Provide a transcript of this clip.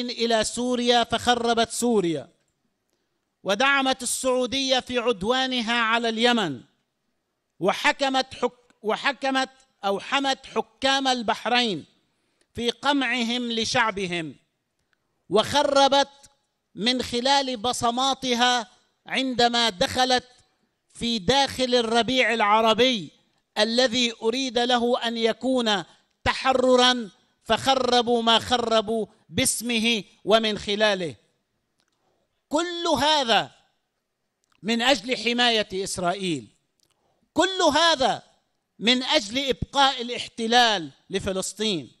إلى سوريا فخربت سوريا ودعمت السعودية في عدوانها على اليمن وحكمت حك وحكمت أو حمت حكام البحرين في قمعهم لشعبهم وخربت من خلال بصماتها عندما دخلت في داخل الربيع العربي الذي أريد له أن يكون تحررا فخربوا ما خربوا باسمه ومن خلاله كل هذا من اجل حمايه اسرائيل كل هذا من اجل ابقاء الاحتلال لفلسطين